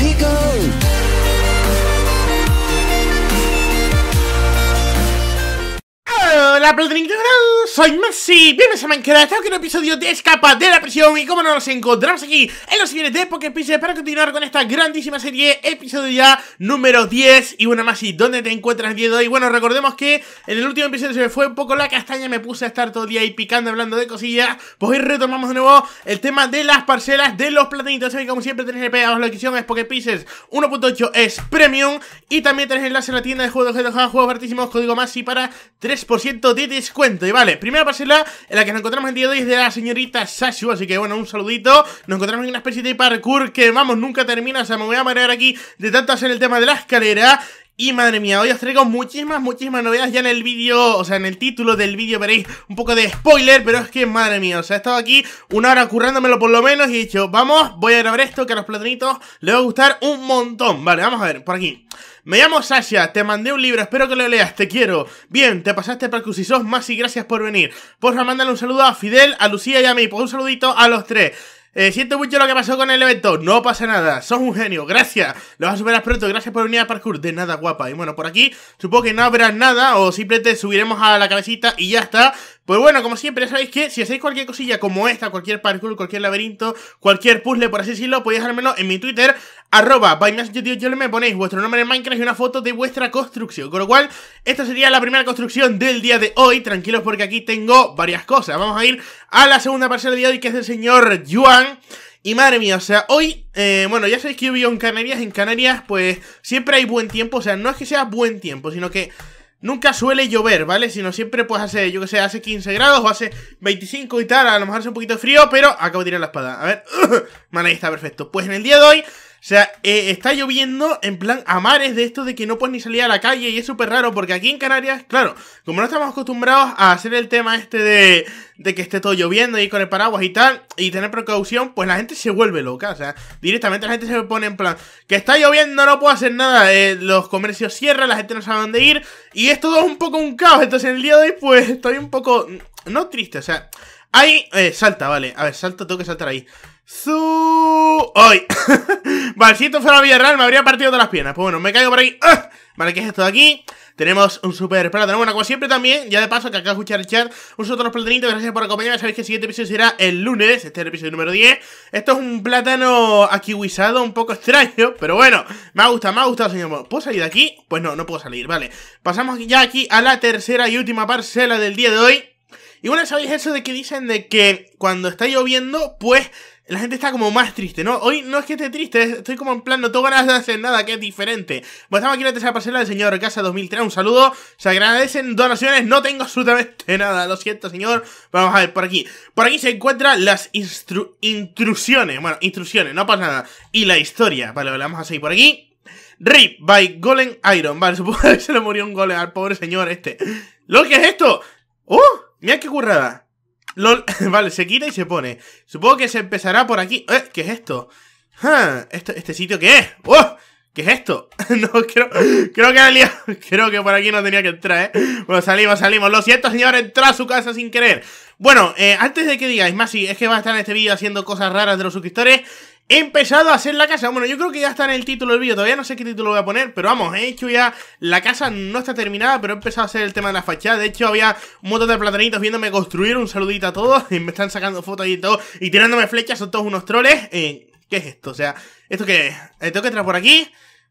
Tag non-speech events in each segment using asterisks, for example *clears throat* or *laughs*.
let go. soy Messi, bienvenidos a Minecraft, estamos en un episodio de Escapa de la Prisión y como no nos encontramos aquí en los siguientes de Poképice para continuar con esta grandísima serie, episodio ya número 10 y bueno más ¿dónde te encuentras el de hoy? Bueno, recordemos que en el último episodio se me fue un poco la castaña, me puse a estar todo el día ahí picando, hablando de cosillas, pues hoy retomamos de nuevo el tema de las parcelas de los platinitos, así como siempre tenéis el pegados la edición es Poképices 1.8 es Premium y también tenéis enlace en la tienda de juegos de objetos, juegos baratísimos, código más para 3% de descuento. Y vale, primera parcela en la que nos encontramos el día de hoy es de la señorita Sashu. Así que bueno, un saludito. Nos encontramos en una especie de parkour que, vamos, nunca termina. O sea, me voy a marear aquí de tanto hacer el tema de la escalera. Y madre mía, hoy os traigo muchísimas, muchísimas novedades ya en el vídeo, o sea, en el título del vídeo veréis un poco de spoiler, pero es que madre mía, o sea, he estado aquí una hora currándomelo por lo menos y he dicho, vamos, voy a grabar esto que a los platonitos les va a gustar un montón. Vale, vamos a ver, por aquí. Me llamo Sasha, te mandé un libro, espero que lo leas, te quiero. Bien, te pasaste parkour, si sos más y gracias por venir. Porfa, mándale un saludo a Fidel, a Lucía y a mí. Pues un saludito a los tres. Eh, siento mucho lo que pasó con el evento. No pasa nada. Sos un genio. Gracias. Lo vas a superar pronto. Gracias por venir a Parkour. De nada, guapa. Y bueno, por aquí supongo que no habrá nada. O simplemente subiremos a la cabecita y ya está. Pues bueno, como siempre, ya sabéis que si hacéis cualquier cosilla como esta, cualquier parkour, cualquier laberinto, cualquier puzzle, por así decirlo, podéis dejármelo en mi Twitter, arroba yo me ponéis vuestro nombre en Minecraft y una foto de vuestra construcción. Con lo cual, esta sería la primera construcción del día de hoy. Tranquilos porque aquí tengo varias cosas. Vamos a ir a la segunda parcela del día de hoy, que es del señor Juan. Y madre mía, o sea, hoy, eh, bueno, ya sabéis que yo vivo en Canarias. En Canarias, pues, siempre hay buen tiempo. O sea, no es que sea buen tiempo, sino que Nunca suele llover, ¿vale? Sino siempre pues hace, yo que sé, hace 15 grados o hace 25 y tal, a lo mejor hace un poquito frío, pero acabo de tirar la espada. A ver, *clears throat* vale, ahí está, perfecto. Pues en el día de hoy o sea, eh, está lloviendo en plan a mares de esto de que no puedes ni salir a la calle y es súper raro porque aquí en Canarias, claro, como no estamos acostumbrados a hacer el tema este de, de que esté todo lloviendo y con el paraguas y tal y tener precaución, pues la gente se vuelve loca, o sea, directamente la gente se pone en plan que está lloviendo, no puedo hacer nada, eh, los comercios cierran, la gente no sabe dónde ir y es todo un poco un caos, entonces el día de hoy pues estoy un poco, no triste, o sea, hay, eh, salta, vale, a ver, salta, tengo que saltar ahí. Su... ¡Hoy! vale, si esto fuera Villarreal me habría partido de las piernas. Pues bueno, me caigo por ahí ¡Ah! Vale, ¿qué es esto de aquí? Tenemos un super plátano. Bueno, como siempre también, ya de paso que acá escuchar el chat, un los platanitos. Gracias por acompañarme. Sabéis que el siguiente episodio será el lunes. Este es el episodio número 10. Esto es un plátano guisado, un poco extraño. Pero bueno, me ha gustado, me ha gustado, señor. ¿Puedo salir de aquí? Pues no, no puedo salir. Vale, pasamos ya aquí a la tercera y última parcela del día de hoy. Y bueno, ¿sabéis eso de que dicen de que cuando está lloviendo, pues la gente está como más triste, ¿no? Hoy no es que esté triste, estoy como en plan, no tengo ganas de hacer nada, que es diferente. Bueno, estamos aquí en la tercera parcela del señor Casa 2003, un saludo, se agradecen donaciones, no tengo absolutamente *laughs* nada, lo siento, señor. Vamos a ver, por aquí. Por aquí se encuentran las instru... intrusiones, bueno, instrucciones, no pasa nada. Y la historia, vale, vale, vamos a seguir por aquí. RIP by Golem Iron, vale, *laughs* supongo que se le murió un golem al pobre señor este. ¿Lo que es esto? ¡Oh! Mira qué currada. LOL, *laughs* vale, se quita y se pone. Supongo que se empezará por aquí. ¿Eh? ¿Qué es esto? Ah, este, sitio qué es? ¡Oh! ¿Qué es esto? *laughs* no, creo, creo que *laughs* Creo que por aquí no tenía que entrar, ¿eh? Bueno, salimos, salimos. Lo siento, señor, entró a su casa sin querer. Bueno, eh, antes de que digáis, más si es que va a estar en este vídeo haciendo cosas raras de los suscriptores, He empezado a hacer la casa. Bueno, yo creo que ya está en el título del vídeo. Todavía no sé qué título voy a poner, pero vamos, he hecho ya. La casa no está terminada, pero he empezado a hacer el tema de la fachada. De hecho, había un montón de platanitos viéndome construir. Un saludito a todos. *laughs* Y me están sacando fotos y todo. Y tirándome flechas, son todos unos troles. Eh, ¿Qué es esto? O sea, ¿esto qué es? Eh, ¿Tengo que entrar por aquí?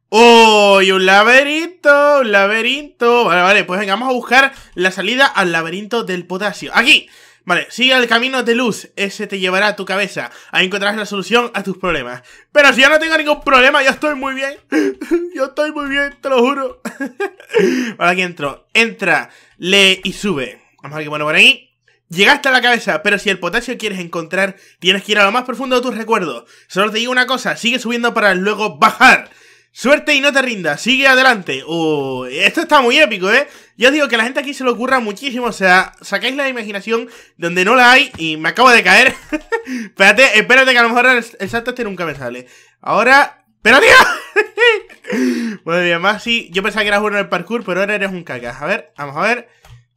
¡Oh! un laberinto, un laberinto. Vale, vale, pues venga, vamos a buscar la salida al laberinto del potasio. ¡Aquí! Vale, sigue el camino de luz, ese te llevará a tu cabeza. Ahí encontrarás la solución a tus problemas. Pero si yo no tengo ningún problema, yo estoy muy bien. *laughs* yo estoy muy bien, te lo juro. *laughs* vale, aquí entro. Entra, lee y sube. Vamos a ver qué bueno por ahí. Llegaste a la cabeza, pero si el potasio quieres encontrar, tienes que ir a lo más profundo de tus recuerdos. Solo te digo una cosa, sigue subiendo para luego bajar. Suerte y no te rindas, sigue adelante. esto está muy épico, ¿eh? Yo digo que la gente aquí se lo ocurra muchísimo, o sea, sacáis la imaginación donde no la hay y me acabo de caer. *laughs* espérate, espérate que a lo mejor el, salto este nunca me sale. Ahora... ¡Pero tío! *laughs* Madre mía, más sí, yo pensaba que eras bueno en el parkour, pero ahora eres un caca. A ver, vamos a ver.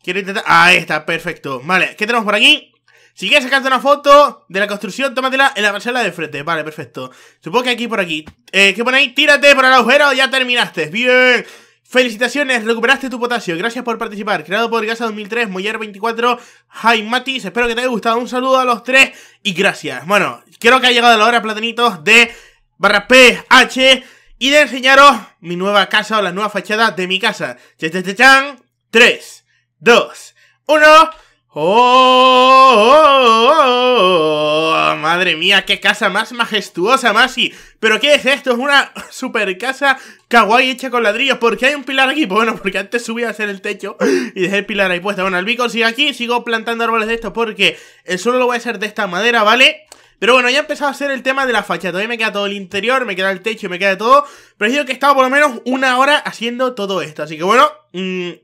Quiero intentar... Ahí está, perfecto. Vale, ¿qué tenemos por aquí? Si quieres una foto de la construcción, tómatela en la parcela de frente. Vale, perfecto. Supongo que aquí por aquí. Eh, ¿Qué ponéis, Tírate por el agujero, ya terminaste. Bien. Felicitaciones, recuperaste tu potasio. Gracias por participar. Creado por Gasa 2003, Moyer 24, Hi Matis. Espero que te haya gustado. Un saludo a los tres y gracias. Bueno, creo que ha llegado la hora, platanitos, de barra PH y de enseñaros mi nueva casa o la nueva fachada de mi casa. Chan, 3, 2, 1. ¡Oh, oh, oh, ¡Oh! Madre mía, qué casa más majestuosa, Masi. ¿Pero qué es esto? Es una super casa kawaii hecha con ladrillos. ¿Por qué hay un pilar aquí? Pues bueno, porque antes subí a hacer el techo y dejé el pilar ahí puesto. Bueno, el bico sigue aquí, sigo plantando árboles de estos porque el suelo lo voy a hacer de esta madera, ¿vale? Pero bueno, ya he empezado a hacer el tema de la fachada. Todavía me queda todo el interior, me queda el techo y me queda todo. Pero digo que he estado por lo menos una hora haciendo todo esto. Así que bueno, mmm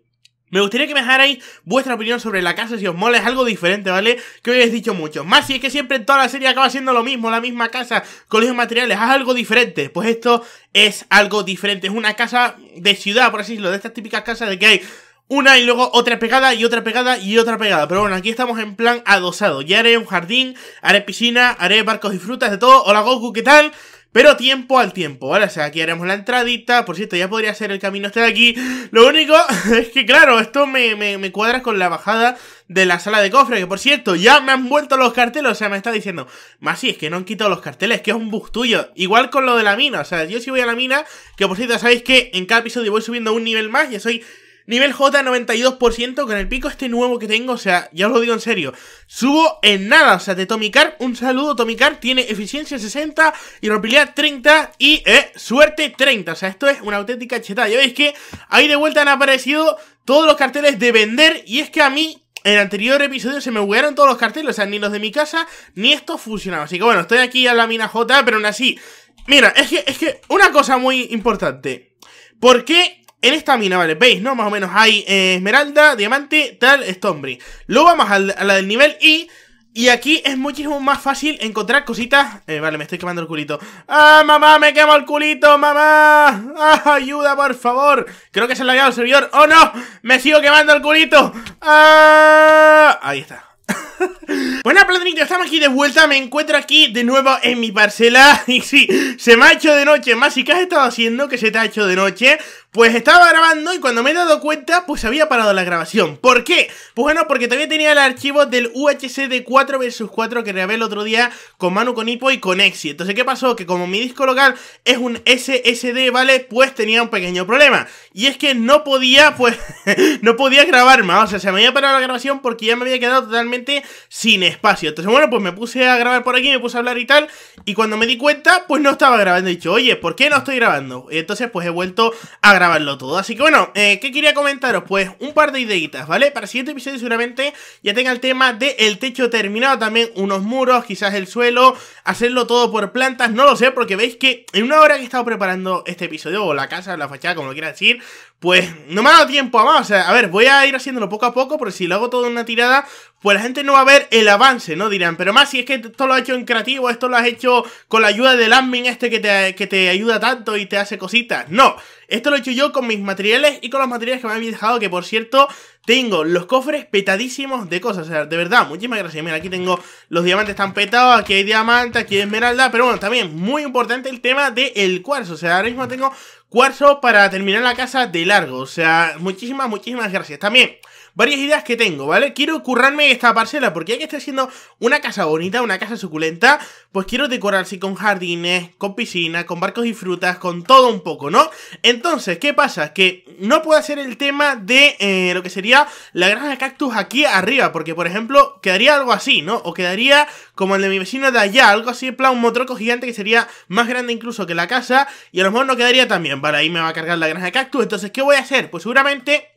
me gustaría que me dejarais vuestra opinión sobre la casa si os mola, es algo diferente, ¿vale? Que hoy he dicho mucho. Más si es que siempre en toda la serie acaba siendo lo mismo, la misma casa, colegios materiales, haz algo diferente. Pues esto es algo diferente, es una casa de ciudad, por así decirlo, de estas típicas casas de que hay una y luego otra pegada y otra pegada y otra pegada. Pero bueno, aquí estamos en plan adosado. Ya haré un jardín, haré piscina, haré barcos y frutas, de todo. Hola Goku, ¿qué tal? Pero tiempo al tiempo, Ahora, O sea, aquí haremos la entradita. Por cierto, ya podría ser el camino este de aquí. Lo único *laughs* es que, claro, esto me, me, cuadra con la bajada de la sala de cofre. Que, por cierto, ya me han vuelto los carteles. O sea, me está diciendo, más si es que no han quitado los carteles, que es un tuyo. Igual con lo de la mina. O sea, yo si voy a la mina, que por cierto, sabéis que en cada episodio voy subiendo un nivel más. Ya soy Nivel J 92% con el pico este nuevo que tengo, o sea, ya os lo digo en serio, subo en nada, o sea, de Tomicar, un saludo, Tomicar tiene eficiencia 60, Y rompilidad 30 y eh, suerte 30, o sea, esto es una auténtica chetada, ya veis que ahí de vuelta han aparecido todos los carteles de vender y es que a mí en el anterior episodio se me buguearon todos los carteles, o sea, ni los de mi casa ni estos funcionaban, así que bueno, estoy aquí a la mina J, pero aún así, mira, es que, es que una cosa muy importante, ¿por qué en esta mina, vale, veis, ¿no? Más o menos hay eh, esmeralda, diamante, tal, estombre. Luego vamos a la, del nivel I. Y aquí es muchísimo más fácil encontrar cositas... Eh, vale, me estoy quemando el culito. ¡Ah, mamá, me quemo el culito, mamá! ¡Ah, ayuda, por favor! Creo que se lo ha quedado el servidor. ¡Oh, no! ¡Me sigo quemando el culito! ¡Ah! Ahí está. *laughs* Buena Platinito, estamos aquí de vuelta, me encuentro aquí de nuevo en mi parcela *laughs* Y sí, se me ha hecho de noche, más si que has estado haciendo que se te ha hecho de noche pues estaba grabando y cuando me he dado cuenta, pues había parado la grabación. ¿Por qué? Pues bueno, porque también tenía el archivo del UHC de 4 vs 4 que grabé el otro día con Manu Conipo y con Exi. Entonces, ¿qué pasó? Que como mi disco local es un SSD, ¿vale? Pues tenía un pequeño problema. Y es que no podía, pues, *laughs* no podía grabar más. O sea, se me había parado la grabación porque ya me había quedado totalmente sin espacio. Entonces, bueno, pues me puse a grabar por aquí, me puse a hablar y tal. Y cuando me di cuenta, pues no estaba grabando. He dicho, oye, ¿por qué no estoy grabando? entonces, pues he vuelto a grabar todo. Así que bueno, eh, ¿qué quería comentaros? Pues un par de ideitas, ¿vale? Para el siguiente episodio seguramente ya tenga el tema del el techo terminado, también unos muros, quizás el suelo, hacerlo todo por plantas, no lo sé, porque veis que en una hora que he estado preparando este episodio, o la casa, o la fachada, como lo quiera decir, pues no me ha dado tiempo a más. O sea, a ver, voy a ir haciéndolo poco a poco, porque si lo hago todo en una tirada, pues la gente no va a ver el avance, ¿no? Dirán, pero más si es que esto lo has hecho en creativo, esto lo has hecho con la ayuda del admin este que te, ayuda tanto y te hace cositas. No, esto lo he hecho yo con mis materiales y con los materiales que me habéis dejado, que por cierto, tengo los cofres petadísimos de cosas, o sea, de verdad, muchísimas gracias. Mira, aquí tengo los diamantes tan petados, aquí hay diamantes aquí hay esmeralda, pero bueno, también muy importante el tema del cuarzo, o sea, ahora mismo tengo cuarzo para terminar la casa de largo, o sea, muchísimas, muchísimas gracias. También varias ideas que tengo, ¿vale? Quiero currarme esta parcela porque ya que estoy haciendo una casa bonita, una casa suculenta, pues quiero decorarse con jardines, con piscina, con barcos y frutas, con todo un poco, ¿no? Entonces, ¿qué pasa? Que no puedo hacer el tema de eh, lo que sería la granja de cactus aquí arriba, porque por ejemplo, quedaría algo así, ¿no? O quedaría como el de mi vecino de allá, algo así, en plan un motroco gigante que sería más grande incluso que la casa, y a lo mejor no quedaría también bien, vale, ahí me va a cargar la granja de cactus, entonces, ¿qué voy a hacer? Pues seguramente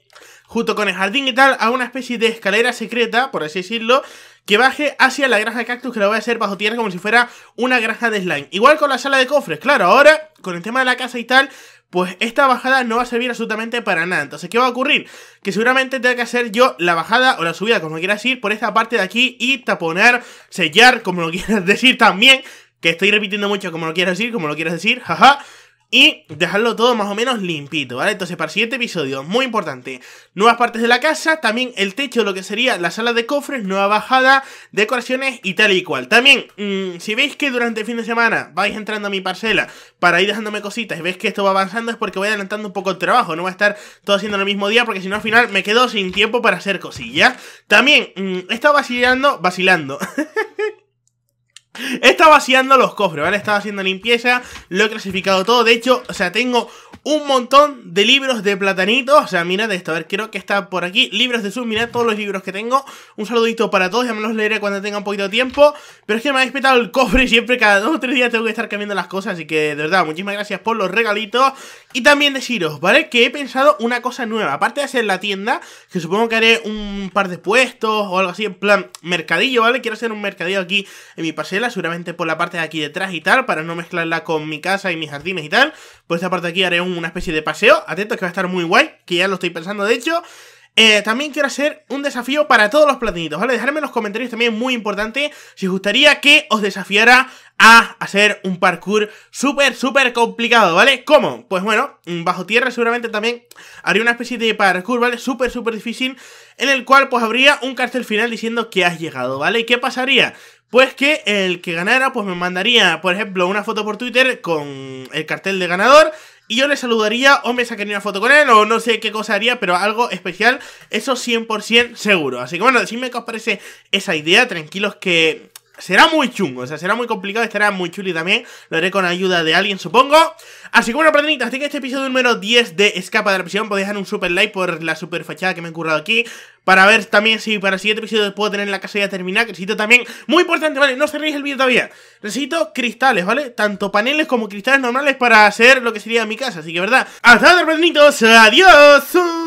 junto con el jardín y tal, a una especie de escalera secreta, por así decirlo, que baje hacia la granja de cactus que la voy a hacer bajo tierra como si fuera una granja de slime. Igual con la sala de cofres, claro, ahora con el tema de la casa y tal, pues esta bajada no va a servir absolutamente para nada. Entonces, ¿qué va a ocurrir? Que seguramente tenga que hacer yo la bajada o la subida, como quieras decir, por esta parte de aquí y taponar, sellar, como lo *laughs* quieras decir también, que estoy repitiendo mucho como lo quieras decir, como lo quieras decir, jaja y dejarlo todo más o menos limpito, ¿vale? Entonces, para el siguiente episodio, muy importante, nuevas partes de la casa, también el techo, lo que sería la sala de cofres, nueva bajada, decoraciones y tal y cual. También, mm, si veis que durante el fin de semana vais entrando a mi parcela para ir dejándome cositas y veis que esto va avanzando, es porque voy adelantando un poco el trabajo, no va a estar todo haciendo el mismo día, porque si no al final me quedo sin tiempo para hacer cosillas. También, mmm, he estado vacilando, vacilando. *laughs* Está vaciando los cofres, ¿vale? Estaba haciendo limpieza, lo he clasificado todo. De hecho, o sea, tengo un montón de libros de platanitos, O sea, mirad esto, a ver, creo que está por aquí. Libros de Zoom, mirad todos los libros que tengo. Un saludito para todos, ya me los leeré cuando tenga un poquito de tiempo. Pero es que me ha petado el cofre siempre, cada dos o tres días tengo que estar cambiando las cosas. Así que, de verdad, muchísimas gracias por los regalitos. Y también deciros, ¿vale? Que he pensado una cosa nueva. Aparte de hacer la tienda, que supongo que haré un par de puestos o algo así, en plan mercadillo, ¿vale? Quiero hacer un mercadillo aquí en mi parcela seguramente por la parte de aquí detrás y tal, para no mezclarla con mi casa y mis jardines y tal. Por pues esta parte de aquí haré una especie de paseo, atento que va a estar muy guay, que ya lo estoy pensando de hecho. Eh, también quiero hacer un desafío para todos los platinitos, ¿vale? Dejadme en los comentarios también, muy importante, si os gustaría que os desafiara a hacer un parkour súper, súper complicado, ¿vale? ¿Cómo? Pues bueno, mm, bajo tierra seguramente también haría una especie de parkour, ¿vale? Súper, súper difícil, en el cual pues habría un cartel final diciendo que has llegado, ¿vale? ¿Y qué pasaría? Pues que el que ganara, pues me mandaría, por ejemplo, una foto por Twitter con el cartel de ganador. Y yo le saludaría o me sacaría una foto con él o no sé qué cosa haría, pero algo especial, eso 100% seguro. Así que bueno, decidme qué os parece esa idea, tranquilos que Será muy chungo, o sea, será muy complicado, estará muy chuli también, lo haré con ayuda de alguien, supongo. Así que bueno, platinitas, hasta que este episodio número 10 de Escapa de la Prisión, podéis dejar un super like por la super fachada que me he currado aquí, para ver también si para el siguiente episodio puedo tener la casa ya terminada, necesito también, muy importante, ¿vale? No cerréis el vídeo todavía, necesito cristales, ¿vale? Tanto paneles como cristales normales para hacer lo que sería mi casa, así que verdad. Hasta luego Adiós adiós.